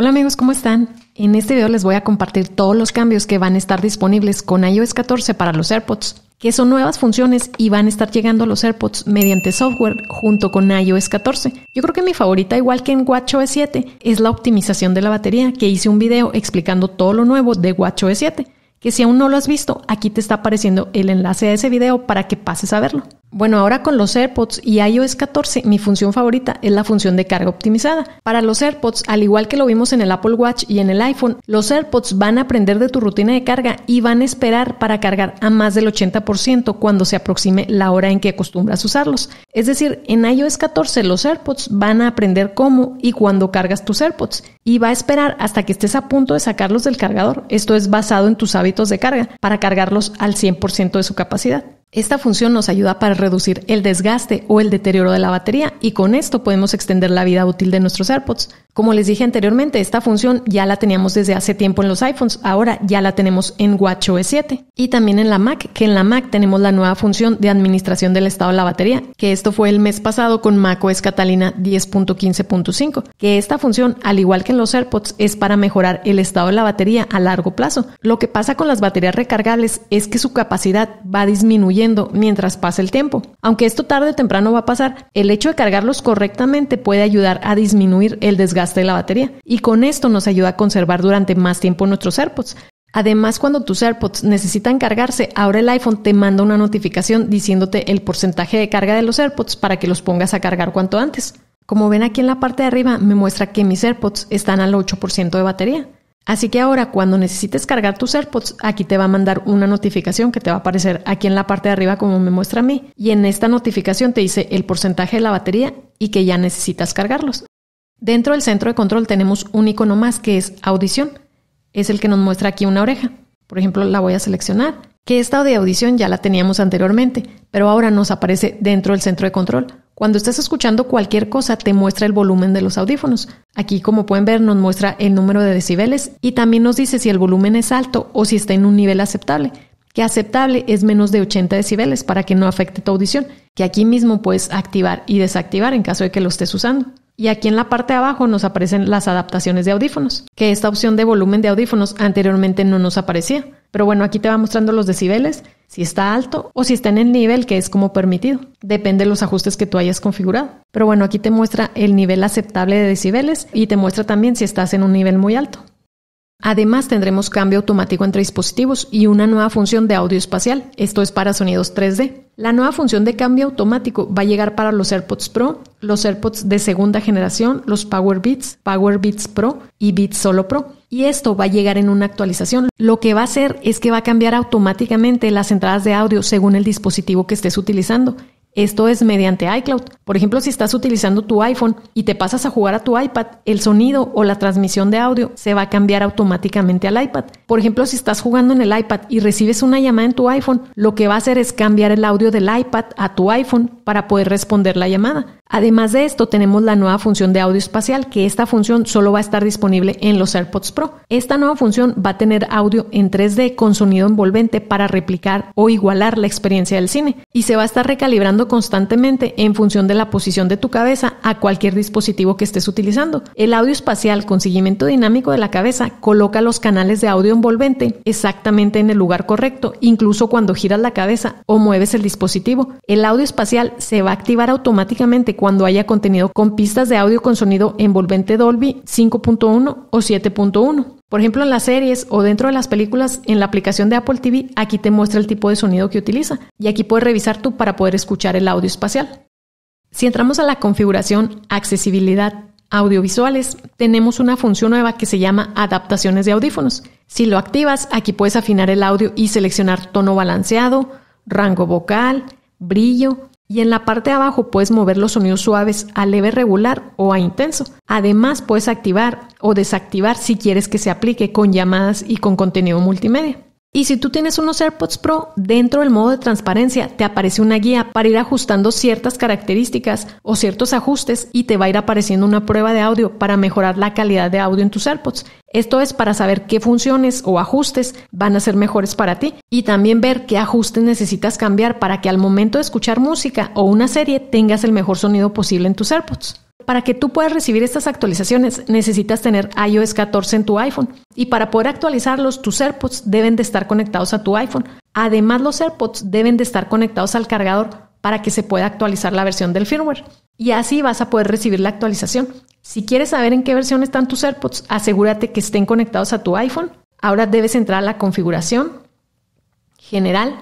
Hola amigos, ¿cómo están? En este video les voy a compartir todos los cambios que van a estar disponibles con iOS 14 para los AirPods, que son nuevas funciones y van a estar llegando a los AirPods mediante software junto con iOS 14. Yo creo que mi favorita, igual que en WatchOS 7, es la optimización de la batería, que hice un video explicando todo lo nuevo de WatchOS 7, que si aún no lo has visto, aquí te está apareciendo el enlace a ese video para que pases a verlo. Bueno, ahora con los AirPods y iOS 14, mi función favorita es la función de carga optimizada. Para los AirPods, al igual que lo vimos en el Apple Watch y en el iPhone, los AirPods van a aprender de tu rutina de carga y van a esperar para cargar a más del 80% cuando se aproxime la hora en que acostumbras usarlos. Es decir, en iOS 14 los AirPods van a aprender cómo y cuándo cargas tus AirPods y va a esperar hasta que estés a punto de sacarlos del cargador. Esto es basado en tus hábitos de carga para cargarlos al 100% de su capacidad. Esta función nos ayuda para reducir el desgaste o el deterioro de la batería y con esto podemos extender la vida útil de nuestros AirPods. Como les dije anteriormente, esta función ya la teníamos desde hace tiempo en los iPhones, ahora ya la tenemos en WatchOS 7 y también en la Mac, que en la Mac tenemos la nueva función de administración del estado de la batería, que esto fue el mes pasado con macOS Catalina 10.15.5, que esta función, al igual que en los AirPods, es para mejorar el estado de la batería a largo plazo. Lo que pasa con las baterías recargables es que su capacidad va disminuyendo mientras pasa el tiempo. Aunque esto tarde o temprano va a pasar, el hecho de cargarlos correctamente puede ayudar a disminuir el desgaste de la batería y con esto nos ayuda a conservar durante más tiempo nuestros AirPods. Además, cuando tus AirPods necesitan cargarse, ahora el iPhone te manda una notificación diciéndote el porcentaje de carga de los AirPods para que los pongas a cargar cuanto antes. Como ven aquí en la parte de arriba, me muestra que mis AirPods están al 8% de batería. Así que ahora cuando necesites cargar tus AirPods, aquí te va a mandar una notificación que te va a aparecer aquí en la parte de arriba como me muestra a mí. Y en esta notificación te dice el porcentaje de la batería y que ya necesitas cargarlos. Dentro del centro de control tenemos un icono más que es audición. Es el que nos muestra aquí una oreja. Por ejemplo, la voy a seleccionar. Que esta de audición ya la teníamos anteriormente, pero ahora nos aparece dentro del centro de control cuando estés escuchando cualquier cosa te muestra el volumen de los audífonos. Aquí como pueden ver nos muestra el número de decibeles y también nos dice si el volumen es alto o si está en un nivel aceptable. Que aceptable es menos de 80 decibeles para que no afecte tu audición, que aquí mismo puedes activar y desactivar en caso de que lo estés usando. Y aquí en la parte de abajo nos aparecen las adaptaciones de audífonos, que esta opción de volumen de audífonos anteriormente no nos aparecía. Pero bueno, aquí te va mostrando los decibeles, si está alto o si está en el nivel que es como permitido. Depende de los ajustes que tú hayas configurado. Pero bueno, aquí te muestra el nivel aceptable de decibeles y te muestra también si estás en un nivel muy alto. Además tendremos cambio automático entre dispositivos y una nueva función de audio espacial, esto es para sonidos 3D. La nueva función de cambio automático va a llegar para los AirPods Pro, los AirPods de segunda generación, los Power Beats, Power Pro y Beats Solo Pro. Y esto va a llegar en una actualización. Lo que va a hacer es que va a cambiar automáticamente las entradas de audio según el dispositivo que estés utilizando. Esto es mediante iCloud. Por ejemplo, si estás utilizando tu iPhone y te pasas a jugar a tu iPad, el sonido o la transmisión de audio se va a cambiar automáticamente al iPad. Por ejemplo, si estás jugando en el iPad y recibes una llamada en tu iPhone, lo que va a hacer es cambiar el audio del iPad a tu iPhone para poder responder la llamada. Además de esto, tenemos la nueva función de audio espacial, que esta función solo va a estar disponible en los AirPods Pro. Esta nueva función va a tener audio en 3D con sonido envolvente para replicar o igualar la experiencia del cine y se va a estar recalibrando constantemente en función de la posición de tu cabeza a cualquier dispositivo que estés utilizando. El audio espacial con seguimiento dinámico de la cabeza coloca los canales de audio envolvente exactamente en el lugar correcto, incluso cuando giras la cabeza o mueves el dispositivo. El audio espacial se va a activar automáticamente cuando haya contenido con pistas de audio con sonido envolvente Dolby 5.1 o 7.1. Por ejemplo, en las series o dentro de las películas, en la aplicación de Apple TV, aquí te muestra el tipo de sonido que utiliza y aquí puedes revisar tú para poder escuchar el audio espacial. Si entramos a la configuración accesibilidad audiovisuales, tenemos una función nueva que se llama adaptaciones de audífonos. Si lo activas, aquí puedes afinar el audio y seleccionar tono balanceado, rango vocal, brillo, y en la parte de abajo puedes mover los sonidos suaves a leve regular o a intenso. Además puedes activar o desactivar si quieres que se aplique con llamadas y con contenido multimedia. Y si tú tienes unos AirPods Pro, dentro del modo de transparencia te aparece una guía para ir ajustando ciertas características o ciertos ajustes y te va a ir apareciendo una prueba de audio para mejorar la calidad de audio en tus AirPods. Esto es para saber qué funciones o ajustes van a ser mejores para ti y también ver qué ajustes necesitas cambiar para que al momento de escuchar música o una serie tengas el mejor sonido posible en tus AirPods. Para que tú puedas recibir estas actualizaciones necesitas tener iOS 14 en tu iPhone y para poder actualizarlos tus AirPods deben de estar conectados a tu iPhone. Además los AirPods deben de estar conectados al cargador para que se pueda actualizar la versión del firmware y así vas a poder recibir la actualización. Si quieres saber en qué versión están tus AirPods, asegúrate que estén conectados a tu iPhone. Ahora debes entrar a la configuración, general,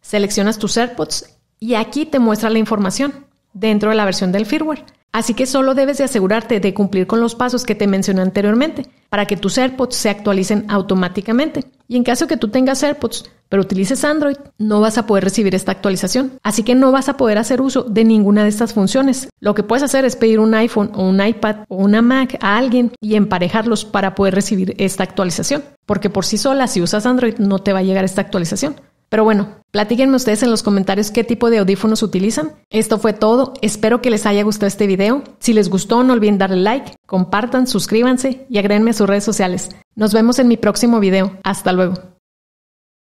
seleccionas tus AirPods y aquí te muestra la información dentro de la versión del firmware. Así que solo debes de asegurarte de cumplir con los pasos que te mencioné anteriormente para que tus AirPods se actualicen automáticamente. Y en caso que tú tengas AirPods, pero utilices Android, no vas a poder recibir esta actualización. Así que no vas a poder hacer uso de ninguna de estas funciones. Lo que puedes hacer es pedir un iPhone o un iPad o una Mac a alguien y emparejarlos para poder recibir esta actualización. Porque por sí sola, si usas Android, no te va a llegar esta actualización. Pero bueno, platíquenme ustedes en los comentarios qué tipo de audífonos utilizan. Esto fue todo, espero que les haya gustado este video. Si les gustó, no olviden darle like, compartan, suscríbanse y agréguenme a sus redes sociales. Nos vemos en mi próximo video. Hasta luego.